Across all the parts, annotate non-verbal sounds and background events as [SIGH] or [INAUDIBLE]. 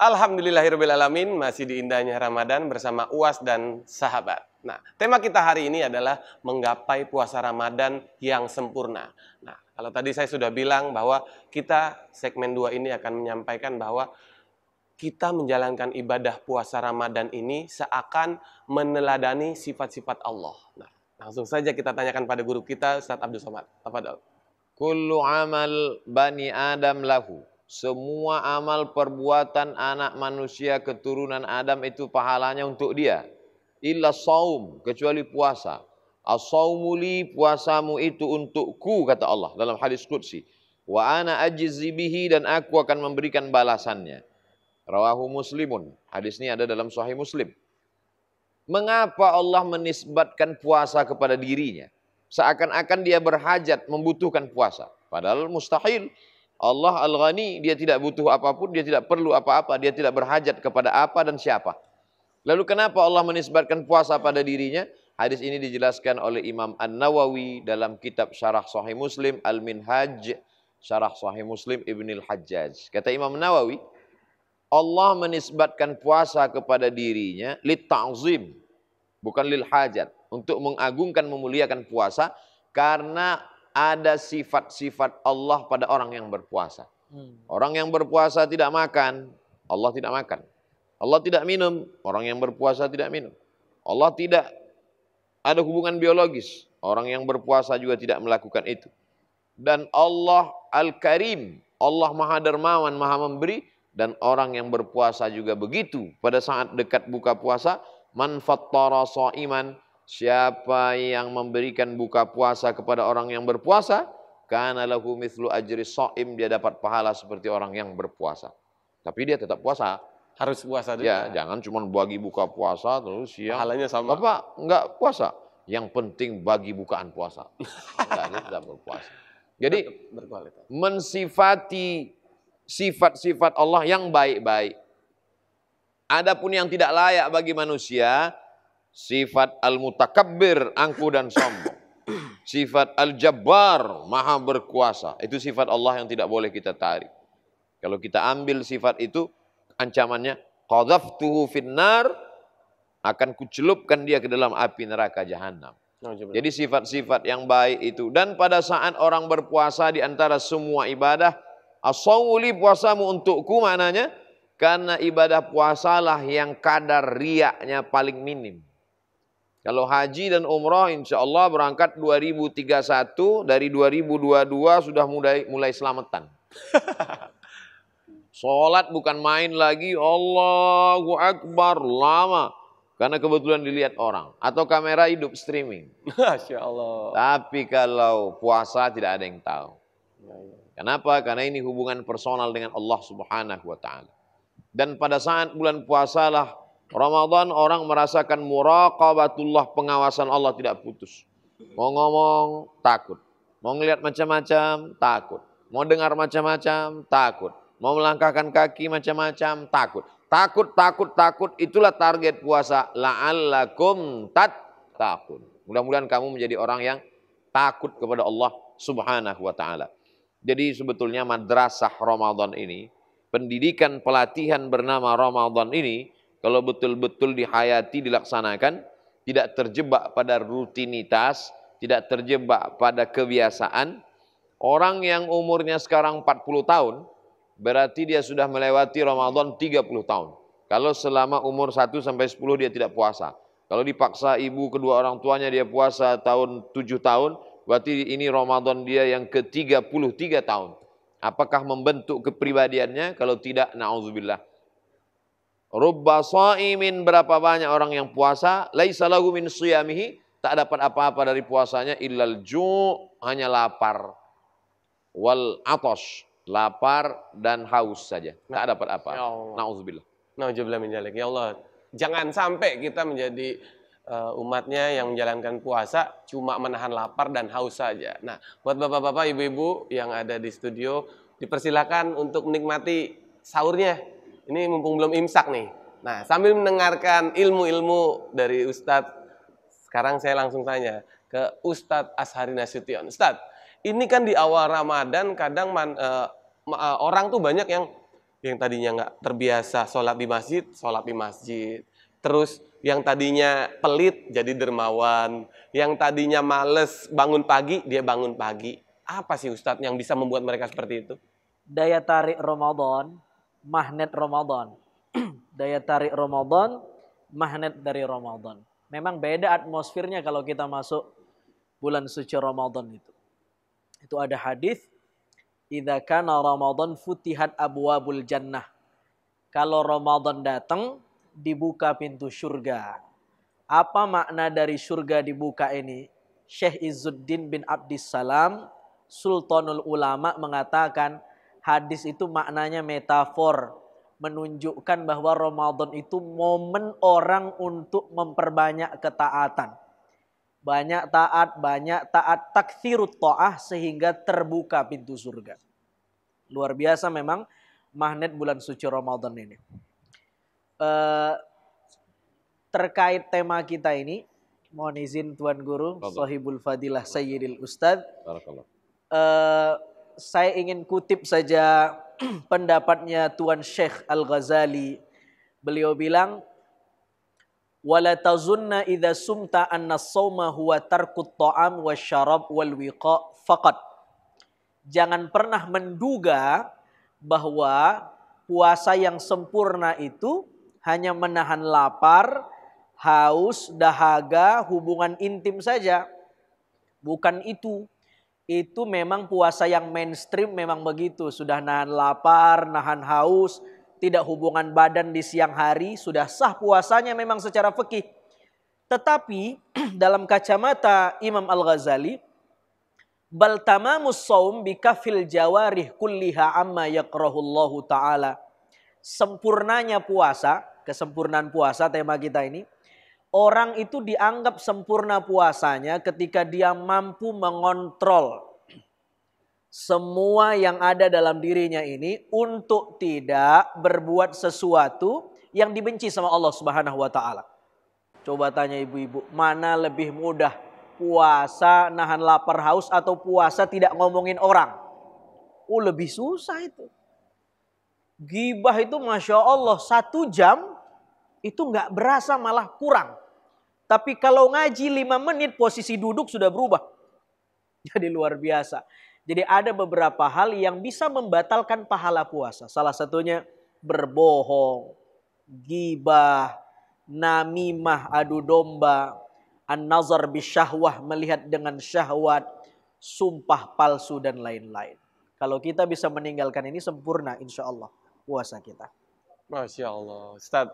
Alhamdulillahirrahmanirrahim, masih di indahnya Ramadan bersama UAS dan sahabat. Nah, tema kita hari ini adalah menggapai puasa Ramadan yang sempurna. Nah, kalau tadi saya sudah bilang bahwa kita segmen 2 ini akan menyampaikan bahwa kita menjalankan ibadah puasa Ramadan ini seakan meneladani sifat-sifat Allah. Nah, langsung saja kita tanyakan pada guru kita Ustaz Abdul Somad. Tafadol. Kullu amal bani Adam lahu semua amal perbuatan anak manusia keturunan Adam itu pahalanya untuk dia. Illa saum, kecuali puasa. as puasamu itu untukku, kata Allah dalam hadis Qudsi. Wa ana ajizi bihi dan aku akan memberikan balasannya. Rawahu muslimun. Hadis ini ada dalam sahih muslim. Mengapa Allah menisbatkan puasa kepada dirinya? Seakan-akan dia berhajat membutuhkan puasa. Padahal mustahil. Allah Al-Ghani, dia tidak butuh apapun, dia tidak perlu apa-apa, dia tidak berhajat kepada apa dan siapa. Lalu kenapa Allah menisbatkan puasa pada dirinya? Hadis ini dijelaskan oleh Imam An-Nawawi dalam kitab Syarah Sahih Muslim Al-Minhaj Syarah Sahih Muslim Ibnul Hajjaj. Kata Imam Nawawi, Allah menisbatkan puasa kepada dirinya lit ta'zim, bukan lil hajat, untuk mengagungkan memuliakan puasa karena ada sifat-sifat Allah pada orang yang berpuasa. Hmm. Orang yang berpuasa tidak makan, Allah tidak makan. Allah tidak minum, orang yang berpuasa tidak minum. Allah tidak ada hubungan biologis, orang yang berpuasa juga tidak melakukan itu. Dan Allah Al-Karim, Allah Maha Dermawan, Maha Memberi, dan orang yang berpuasa juga begitu. Pada saat dekat buka puasa, manfattara so'iman, iman Siapa yang memberikan buka puasa kepada orang yang berpuasa, karena lahu mithlu ajri so'im, dia dapat pahala seperti orang yang berpuasa. Tapi dia tetap puasa. Harus puasa juga. Ya, ya? jangan cuma bagi buka puasa terus siang. Ya. Pahalanya sama. Bapak enggak puasa. Yang penting bagi bukaan puasa. enggak, [LAUGHS] tidak berpuasa. Jadi berkualitas. mensifati sifat-sifat Allah yang baik-baik. Adapun yang tidak layak bagi manusia, Sifat al-mutakabbir, angku dan sombong. Sifat al-jabbar, maha berkuasa. Itu sifat Allah yang tidak boleh kita tarik. Kalau kita ambil sifat itu, ancamannya, qadhaftuhu finnar, akan kucelupkan dia ke dalam api neraka jahanam. Jadi sifat-sifat yang baik itu. Dan pada saat orang berpuasa di antara semua ibadah, asawuli puasamu untukku maknanya, karena ibadah puasalah yang kadar riaknya paling minim. Kalau haji dan umroh insya Allah berangkat 2031 dari 2022 sudah mulai mulai selamatan. [LAUGHS] Sholat bukan main lagi Allahu Akbar lama. Karena kebetulan dilihat orang. Atau kamera hidup streaming. Masya Allah. Tapi kalau puasa tidak ada yang tahu. Ya, ya. Kenapa? Karena ini hubungan personal dengan Allah subhanahu wa ta'ala. Dan pada saat bulan puasalah Ramadan orang merasakan muraqabatullah, pengawasan Allah tidak putus. Mau ngomong, takut. Mau ngelihat macam-macam, takut. Mau dengar macam-macam, takut. Mau melangkahkan kaki macam-macam, takut. Takut, takut, takut. Itulah target puasa. La'allakum tat takut. Mudah-mudahan kamu menjadi orang yang takut kepada Allah subhanahu wa ta'ala. Jadi sebetulnya madrasah Ramadan ini, pendidikan pelatihan bernama Ramadan ini, kalau betul-betul dihayati, dilaksanakan, tidak terjebak pada rutinitas, tidak terjebak pada kebiasaan. Orang yang umurnya sekarang 40 tahun, berarti dia sudah melewati Ramadan 30 tahun. Kalau selama umur 1 sampai 10 dia tidak puasa. Kalau dipaksa ibu kedua orang tuanya dia puasa tahun 7 tahun, berarti ini Ramadan dia yang ke-33 tahun. Apakah membentuk kepribadiannya? Kalau tidak, na'udzubillah. Rubba so'imin berapa banyak orang yang puasa laisa lahu min suyamihi, tak dapat apa-apa dari puasanya illal ju' hanya lapar wal atosh lapar dan haus saja nah, tak dapat apa ya nauzubillah nauzubillah min jalik. ya Allah jangan sampai kita menjadi eh, umatnya yang menjalankan puasa cuma menahan lapar dan haus saja nah buat bapak-bapak ibu-ibu yang ada di studio dipersilakan untuk menikmati sahurnya ini mumpung belum imsak nih. Nah, sambil mendengarkan ilmu-ilmu dari Ustadz, sekarang saya langsung tanya ke Ustadz Ashari Nasution. Ustadz, ini kan di awal Ramadan kadang man, eh, ma, e, orang tuh banyak yang yang tadinya nggak terbiasa sholat di masjid, sholat di masjid. Terus yang tadinya pelit jadi dermawan, yang tadinya males bangun pagi, dia bangun pagi. Apa sih Ustadz yang bisa membuat mereka seperti itu? Daya tarik Ramadan magnet Ramadan. [CLEARS THROAT] Daya tarik Ramadan, magnet dari Ramadan. Memang beda atmosfernya kalau kita masuk bulan suci Ramadan itu. Itu ada hadis Idza kana Ramadan futihat abwabul jannah. Kalau Ramadan datang, dibuka pintu surga. Apa makna dari surga dibuka ini? Syekh Izzuddin bin Abdissalam, Sultanul Ulama mengatakan, hadis itu maknanya metafor menunjukkan bahwa Ramadan itu momen orang untuk memperbanyak ketaatan. Banyak taat, banyak taat, takthirut ta'ah sehingga terbuka pintu surga. Luar biasa memang magnet bulan suci Ramadan ini. Eh, terkait tema kita ini, mohon izin Tuan Guru, Sohibul Fadilah Sayyidil Ustadz saya ingin kutip saja [CLEARS THROAT] pendapatnya Tuan Syekh Al-Ghazali. Beliau bilang, "Wala tazunna sumta anna shauma huwa tarkut ta'am wasyarab wal wiqa faqat." Jangan pernah menduga bahwa puasa yang sempurna itu hanya menahan lapar, haus, dahaga, hubungan intim saja. Bukan itu itu memang puasa yang mainstream memang begitu. Sudah nahan lapar, nahan haus, tidak hubungan badan di siang hari, sudah sah puasanya memang secara fikih. Tetapi [CLEARS THROAT] dalam kacamata Imam Al-Ghazali, bal tamamus saum fil jawarih kulliha amma yakrohullahu ta'ala. Sempurnanya puasa, kesempurnaan puasa tema kita ini, Orang itu dianggap sempurna puasanya ketika dia mampu mengontrol semua yang ada dalam dirinya ini untuk tidak berbuat sesuatu yang dibenci sama Allah Subhanahu wa taala. Coba tanya ibu-ibu, mana lebih mudah puasa nahan lapar haus atau puasa tidak ngomongin orang? Oh lebih susah itu. Gibah itu Masya Allah satu jam itu nggak berasa malah kurang. Tapi kalau ngaji 5 menit posisi duduk sudah berubah. [LAUGHS] Jadi luar biasa. Jadi ada beberapa hal yang bisa membatalkan pahala puasa. Salah satunya berbohong, gibah, namimah, adu domba, an-nazar bisyahwah, melihat dengan syahwat, sumpah palsu dan lain-lain. Kalau kita bisa meninggalkan ini sempurna insya Allah puasa kita. Masya Allah. Ustaz,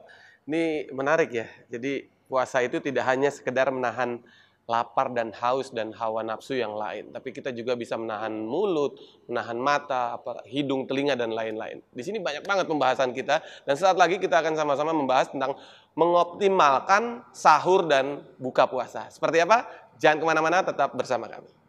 ini menarik ya. Jadi puasa itu tidak hanya sekedar menahan lapar dan haus dan hawa nafsu yang lain, tapi kita juga bisa menahan mulut, menahan mata, hidung, telinga dan lain-lain. Di sini banyak banget pembahasan kita dan saat lagi kita akan sama-sama membahas tentang mengoptimalkan sahur dan buka puasa. Seperti apa? Jangan kemana-mana, tetap bersama kami.